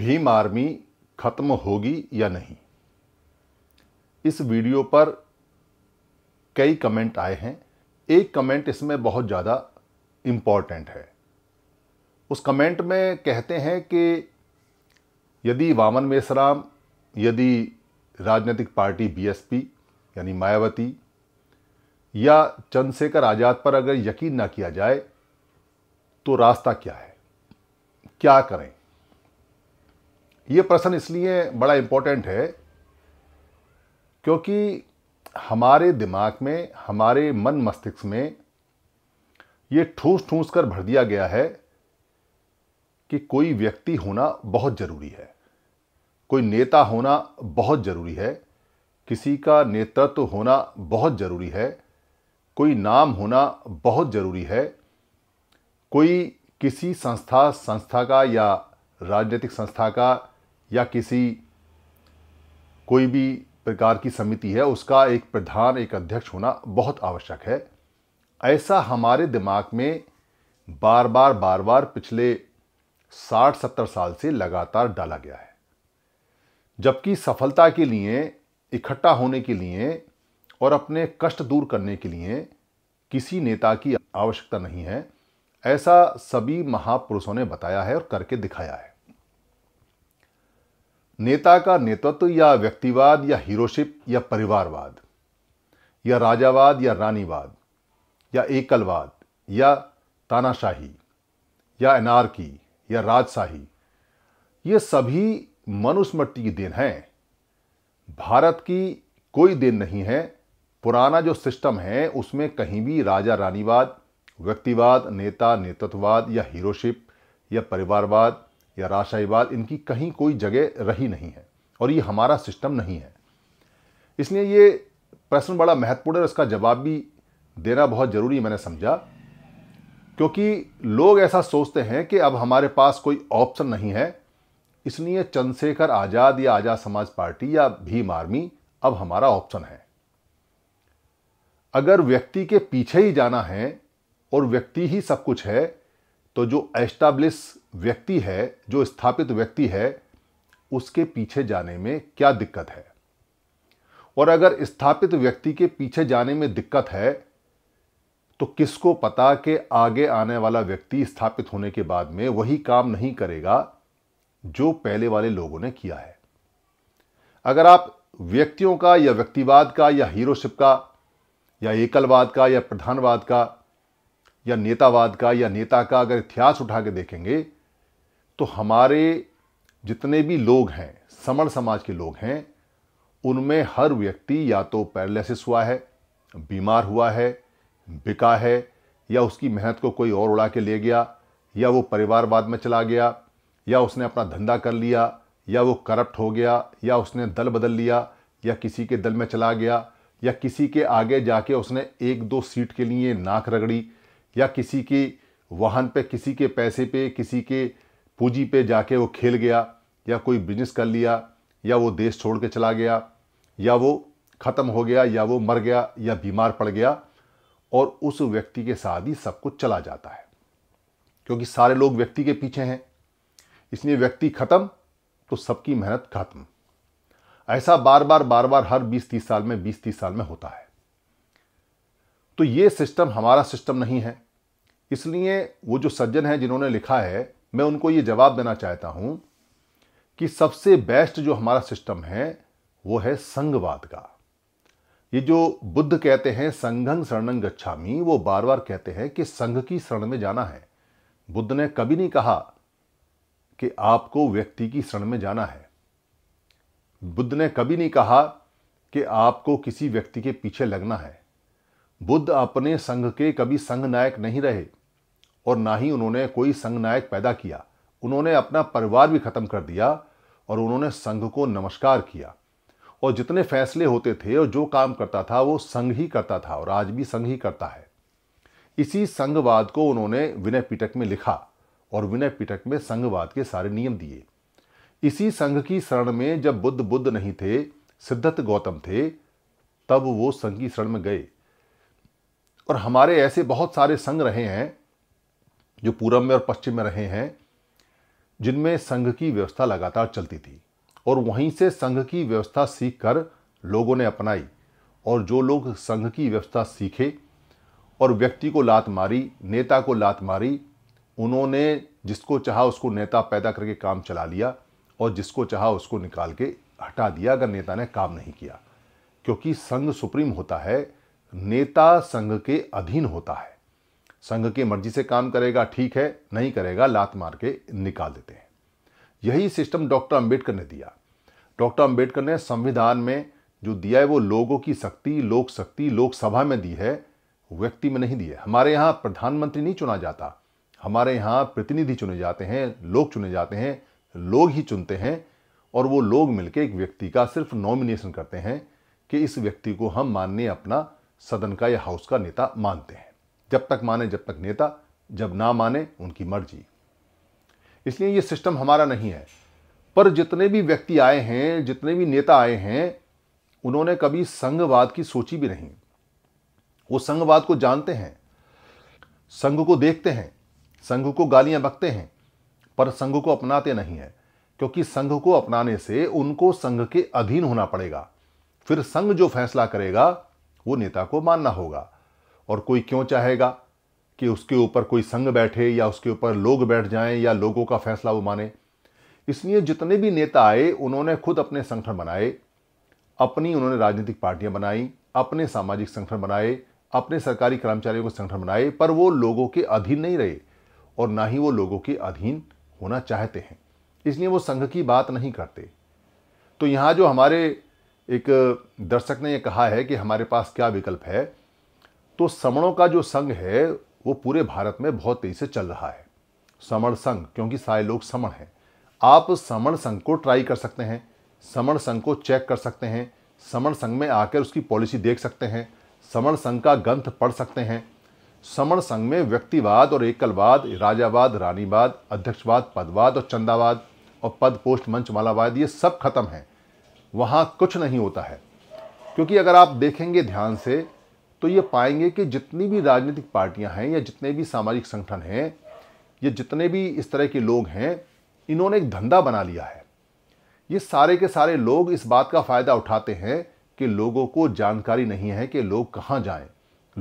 Bhim army खत्म होगी या नहीं इस वीडियो पर कई कमेंट आए हैं एक कमेंट इसमें बहुत ज़्यादा इम्पॉर्टेंट है उस कमेंट में कहते हैं कि यदि वामन मेसराम यदि राजनीतिक पार्टी बीएसपी यानी मायावती या चंद्रशेखर आज़ाद पर अगर यकीन ना किया जाए तो रास्ता क्या है क्या करें ये प्रश्न इसलिए बड़ा इम्पोर्टेंट है क्योंकि हमारे दिमाग में हमारे मन मस्तिष्क में ये ठूस ठूस कर भर दिया गया है कि कोई व्यक्ति होना बहुत ज़रूरी है कोई नेता होना बहुत ज़रूरी है किसी का नेतृत्व होना बहुत ज़रूरी है कोई नाम होना बहुत ज़रूरी है कोई किसी संस्था संस्था का या राजनीतिक संस्था का या किसी कोई भी प्रकार की समिति है उसका एक प्रधान एक अध्यक्ष होना बहुत आवश्यक है ऐसा हमारे दिमाग में बार बार बार बार पिछले साठ सत्तर साल से लगातार डाला गया है जबकि सफलता के लिए इकट्ठा होने के लिए और अपने कष्ट दूर करने के लिए किसी नेता की आवश्यकता नहीं है ऐसा सभी महापुरुषों ने बताया है और करके दिखाया है नेता का नेतृत्व या व्यक्तिवाद या हीरोशिप या परिवारवाद या राजावाद या रानीवाद या एकलवाद या तानाशाही या की या राजशाही ये सभी मनुस्मृति की देन हैं भारत की कोई देन नहीं है पुराना जो सिस्टम है उसमें कहीं भी राजा रानीवाद व्यक्तिवाद नेता नेतृत्ववाद या हीरोशिप या परिवारवाद या राशाईवाद इनकी कहीं कोई जगह रही नहीं है और ये हमारा सिस्टम नहीं है इसलिए ये प्रश्न बड़ा महत्वपूर्ण है और इसका जवाब भी देना बहुत ज़रूरी मैंने समझा क्योंकि लोग ऐसा सोचते हैं कि अब हमारे पास कोई ऑप्शन नहीं है इसलिए चंद्रशेखर आज़ाद या आज़ाद समाज पार्टी या भीम आर्मी अब हमारा ऑप्शन है अगर व्यक्ति के पीछे ही जाना है और व्यक्ति ही सब कुछ है तो जो एस्टाब्लिश व्यक्ति है जो स्थापित व्यक्ति है उसके पीछे जाने में क्या दिक्कत है और अगर स्थापित व्यक्ति के पीछे जाने में दिक्कत है तो किसको पता कि आगे आने वाला व्यक्ति स्थापित होने के बाद में वही काम नहीं करेगा जो पहले वाले लोगों ने किया है अगर आप व्यक्तियों का या व्यक्तिवाद का या हीरोशिप का या एकलवाद का या प्रधानवाद का या नेतावाद का या नेता का अगर इतिहास उठा के देखेंगे तो हमारे जितने भी लोग हैं समण समाज के लोग हैं उनमें हर व्यक्ति या तो पैरालिसिस हुआ है बीमार हुआ है बिका है या उसकी मेहनत को कोई और उड़ा के ले गया या वो परिवारवाद में चला गया या उसने अपना धंधा कर लिया या वो करप्ट हो गया या उसने दल बदल लिया या किसी के दल में चला गया या किसी के आगे जाके उसने एक दो सीट के लिए नाक रगड़ी या किसी के वाहन पे किसी के पैसे पे किसी के पूंजी पे जाके वो खेल गया या कोई बिजनेस कर लिया या वो देश छोड़ के चला गया या वो ख़त्म हो गया या वो मर गया या बीमार पड़ गया और उस व्यक्ति के साथ ही सब कुछ चला जाता है क्योंकि सारे लोग व्यक्ति के पीछे हैं इसलिए व्यक्ति ख़त्म तो सबकी मेहनत खत्म ऐसा बार बार बार बार हर 20-30 साल में 20-30 साल में होता है तो ये सिस्टम हमारा सिस्टम नहीं है इसलिए वो जो सज्जन हैं जिन्होंने लिखा है मैं उनको ये जवाब देना चाहता हूँ कि सबसे बेस्ट जो हमारा सिस्टम है वो है संघवाद का ये जो बुद्ध कहते हैं संघं शरणं गच्छामी वो बार बार कहते हैं कि संघ की शरण में जाना है बुद्ध ने कभी नहीं कहा कि आपको व्यक्ति की शरण में जाना है बुद्ध ने कभी नहीं कहा कि आपको किसी व्यक्ति के पीछे लगना है बुद्ध अपने संघ के कभी संघ नायक नहीं रहे और ना ही उन्होंने कोई संघ नायक पैदा किया उन्होंने अपना परिवार भी खत्म कर दिया और उन्होंने संघ को नमस्कार किया और जितने फैसले होते थे और जो काम करता था वो संघ ही करता था और आज भी संघ ही करता है इसी संघवाद को उन्होंने विनय पिटक में लिखा और विनय पिटक में संघवाद के सारे नियम दिए इसी संघ की शरण में जब बुद्ध बुद्ध नहीं थे सिद्धत गौतम थे तब वो संघ की शरण में गए पर हमारे ऐसे बहुत सारे संघ रहे हैं जो पूरब में और पश्चिम में रहे हैं जिनमें संघ की व्यवस्था लगातार चलती थी और वहीं से संघ की व्यवस्था सीखकर लोगों ने अपनाई और जो लोग संघ की व्यवस्था सीखे और व्यक्ति को लात मारी नेता को लात मारी उन्होंने जिसको चाहा उसको नेता पैदा करके काम चला लिया और जिसको चाहा उसको निकाल के हटा दिया अगर नेता ने काम नहीं किया क्योंकि संघ सुप्रीम होता है नेता संघ के अधीन होता है संघ की मर्जी से काम करेगा ठीक है नहीं करेगा लात मार के निकाल देते हैं यही सिस्टम डॉक्टर अंबेडकर ने दिया डॉक्टर अंबेडकर ने संविधान में जो दिया है वो लोगों की शक्ति लोक शक्ति लोकसभा में दी है व्यक्ति में नहीं दी है हमारे यहाँ प्रधानमंत्री नहीं चुना जाता हमारे यहाँ प्रतिनिधि चुने जाते हैं लोग चुने जाते हैं लोग ही चुनते हैं और वो लोग मिलकर एक व्यक्ति का सिर्फ नॉमिनेशन करते हैं कि इस व्यक्ति को हम मानने अपना सदन का या हाउस का नेता मानते हैं जब तक माने जब तक नेता जब ना माने उनकी मर्जी इसलिए यह सिस्टम हमारा नहीं है पर जितने भी व्यक्ति आए हैं जितने भी नेता आए हैं उन्होंने कभी संघवाद की सोची भी नहीं वो संघवाद को जानते हैं संघ को देखते हैं संघ को गालियां बकते हैं पर संघ को अपनाते नहीं है क्योंकि संघ को अपनाने से उनको संघ के अधीन होना पड़ेगा फिर संघ जो फैसला करेगा वो नेता को मानना होगा और कोई क्यों चाहेगा कि उसके ऊपर कोई संग बैठे या उसके ऊपर लोग बैठ जाएं या लोगों का फैसला वो माने इसलिए जितने भी नेता आए उन्होंने खुद अपने संगठन बनाए अपनी उन्होंने राजनीतिक पार्टियां बनाई अपने सामाजिक संगठन बनाए अपने सरकारी कर्मचारियों के संगठन बनाए पर वो लोगों के अधीन नहीं रहे और ना ही वो लोगों के अधीन होना चाहते हैं इसलिए वो संघ की बात नहीं करते तो यहाँ जो हमारे एक दर्शक ने यह कहा है कि हमारे पास क्या विकल्प है तो समणों का जो संघ है वो पूरे भारत में बहुत तेज़ी से चल रहा है समण संघ क्योंकि सारे लोग समण हैं आप समण संघ को ट्राई कर सकते हैं समण संघ को चेक कर सकते हैं समण संघ में आकर उसकी पॉलिसी देख सकते हैं समण संघ का ग्रंथ पढ़ सकते हैं समण संघ में व्यक्तिवाद और एकलवाद राजावाद रानीवाद अध्यक्षवाद पदवाद और चंदावाद और पद पोस्ट मंचमालावाद ये सब खत्म हैं वहाँ कुछ नहीं होता है क्योंकि अगर आप देखेंगे ध्यान से तो ये पाएंगे कि जितनी भी राजनीतिक पार्टियां हैं या जितने भी सामाजिक संगठन हैं ये जितने भी इस तरह के लोग हैं इन्होंने एक धंधा बना लिया है ये सारे के सारे लोग इस बात का फ़ायदा उठाते हैं कि लोगों को जानकारी नहीं है कि लोग कहाँ जाएं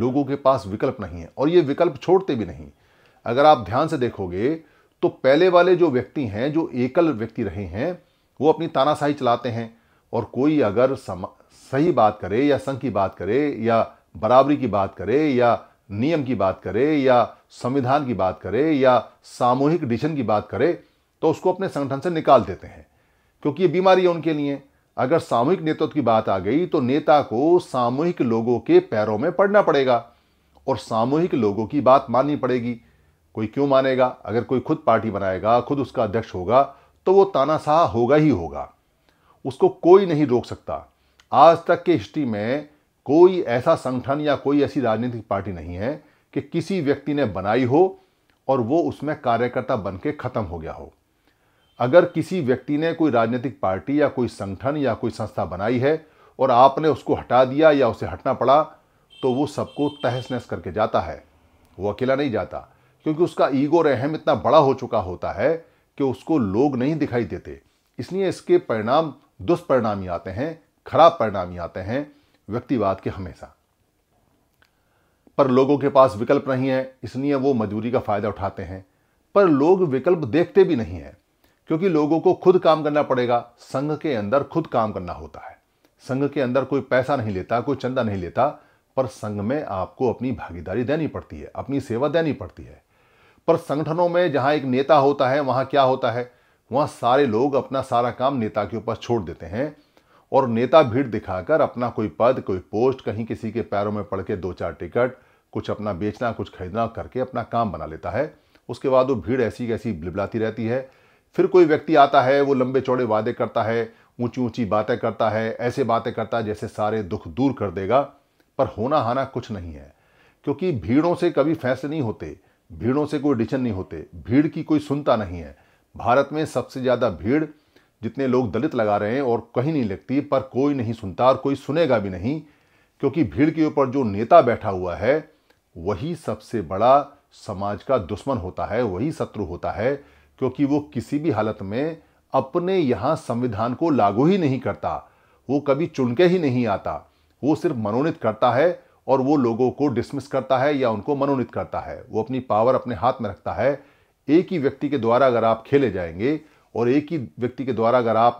लोगों के पास विकल्प नहीं है और ये विकल्प छोड़ते भी नहीं अगर आप ध्यान से देखोगे तो पहले वाले जो व्यक्ति हैं जो एकल व्यक्ति रहे हैं वो अपनी तानाशाही चलाते हैं और कोई अगर सम सही बात करे या संघ की बात करे या बराबरी की बात करे या नियम की बात करे या संविधान की बात करे या सामूहिक डिशन की बात करे तो उसको अपने संगठन से निकाल देते हैं क्योंकि ये बीमारी है उनके लिए अगर सामूहिक नेतृत्व की बात आ गई तो नेता को सामूहिक लोगों के पैरों में पड़ना पड़ेगा और सामूहिक लोगों की बात माननी पड़ेगी कोई क्यों मानेगा अगर कोई खुद पार्टी बनाएगा खुद उसका अध्यक्ष होगा तो वो तानाशाह होगा ही होगा उसको कोई नहीं रोक सकता आज तक के हिस्ट्री में कोई ऐसा संगठन या कोई ऐसी राजनीतिक पार्टी नहीं है कि किसी व्यक्ति ने बनाई हो और वो उसमें कार्यकर्ता बन के ख़त्म हो गया हो अगर किसी व्यक्ति ने कोई राजनीतिक पार्टी या कोई संगठन या कोई संस्था बनाई है और आपने उसको हटा दिया या उसे हटना पड़ा तो वो सबको तहस नहस करके जाता है वो अकेला नहीं जाता क्योंकि उसका ईगो रहम इतना बड़ा हो चुका होता है कि उसको लोग नहीं दिखाई देते इसलिए इसके परिणाम दुष्परिणामी आते हैं खराब परिणामी आते हैं व्यक्तिवाद के हमेशा पर लोगों के पास विकल्प नहीं है इसलिए वो मजबूरी का फायदा उठाते हैं पर लोग विकल्प देखते भी नहीं है क्योंकि लोगों को खुद काम करना पड़ेगा संघ के अंदर खुद काम करना होता है संघ के अंदर कोई पैसा नहीं लेता कोई चंदा नहीं लेता पर संघ में आपको अपनी भागीदारी देनी पड़ती है अपनी सेवा देनी पड़ती है पर संगठनों में जहां एक नेता होता है वहां क्या होता है वहाँ सारे लोग अपना सारा काम नेता के ऊपर छोड़ देते हैं और नेता भीड़ दिखाकर अपना कोई पद कोई पोस्ट कहीं किसी के पैरों में पड़ के दो चार टिकट कुछ अपना बेचना कुछ खरीदना करके अपना काम बना लेता है उसके बाद वो भीड़ ऐसी कैसी बिबलाती रहती है फिर कोई व्यक्ति आता है वो लंबे चौड़े वादे करता है ऊंची ऊंची बातें करता है ऐसे बातें करता है जैसे सारे दुख दूर कर देगा पर होना हाना कुछ नहीं है क्योंकि भीड़ों से कभी फैसले नहीं होते भीड़ों से कोई डिसीजन नहीं होते भीड़ की कोई सुनता नहीं है भारत में सबसे ज़्यादा भीड़ जितने लोग दलित लगा रहे हैं और कहीं नहीं लगती पर कोई नहीं सुनता और कोई सुनेगा भी नहीं क्योंकि भीड़ के ऊपर जो नेता बैठा हुआ है वही सबसे बड़ा समाज का दुश्मन होता है वही शत्रु होता है क्योंकि वो किसी भी हालत में अपने यहाँ संविधान को लागू ही नहीं करता वो कभी चुनके ही नहीं आता वो सिर्फ मनोनीत करता है और वो लोगों को डिसमिस करता है या उनको मनोनीत करता है वो अपनी पावर अपने हाथ में रखता है एक ही व्यक्ति के द्वारा अगर आप खेले जाएंगे और एक ही व्यक्ति के द्वारा अगर आप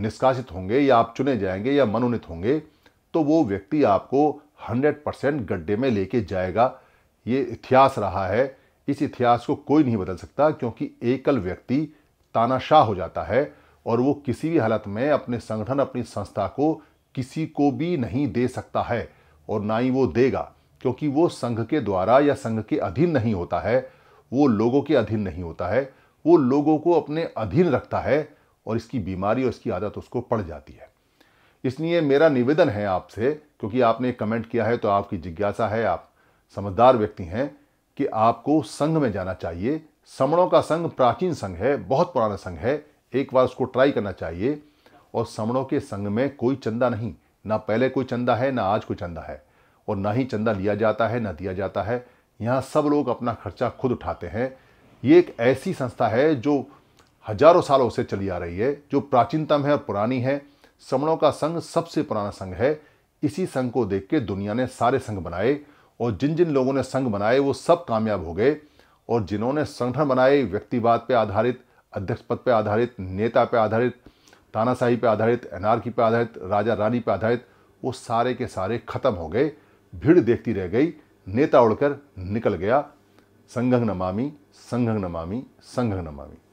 निष्कासित होंगे या आप चुने जाएंगे या मनोनीत होंगे तो वो व्यक्ति आपको 100 परसेंट गड्ढे में लेके जाएगा ये इतिहास रहा है इस इतिहास को कोई नहीं बदल सकता क्योंकि एकल व्यक्ति तानाशाह हो जाता है और वो किसी भी हालत में अपने संगठन अपनी संस्था को किसी को भी नहीं दे सकता है और ना ही वो देगा क्योंकि वो संघ के द्वारा या संघ के अधीन नहीं होता है वो लोगों के अधीन नहीं होता है वो लोगों को अपने अधीन रखता है और इसकी बीमारी और इसकी आदत उसको पड़ जाती है इसलिए मेरा निवेदन है आपसे क्योंकि आपने कमेंट किया है तो आपकी जिज्ञासा है आप समझदार व्यक्ति हैं कि आपको संघ में जाना चाहिए समणों का संघ प्राचीन संघ है बहुत पुराना संघ है एक बार उसको ट्राई करना चाहिए और समणों के संघ में कोई चंदा नहीं ना पहले कोई चंदा है ना आज कोई चंदा है और ना ही चंदा लिया जाता है ना दिया जाता है यहाँ सब लोग अपना खर्चा खुद उठाते हैं ये एक ऐसी संस्था है जो हजारों सालों से चली आ रही है जो प्राचीनतम है और पुरानी है समणों का संघ सबसे पुराना संघ है इसी संघ को देख के दुनिया ने सारे संघ बनाए और जिन जिन लोगों ने संघ बनाए वो सब कामयाब हो गए और जिन्होंने संगठन बनाए व्यक्तिवाद पर आधारित अध्यक्ष पद पर आधारित नेता पर आधारित तानाशाही पर आधारित एनआरकी पर आधारित राजा रानी पर आधारित वो सारे के सारे ख़त्म हो गए भीड़ देखती रह गई नेता उड़कर निकल गया संघंग नमामी संघंग नमामी संघंग नमामी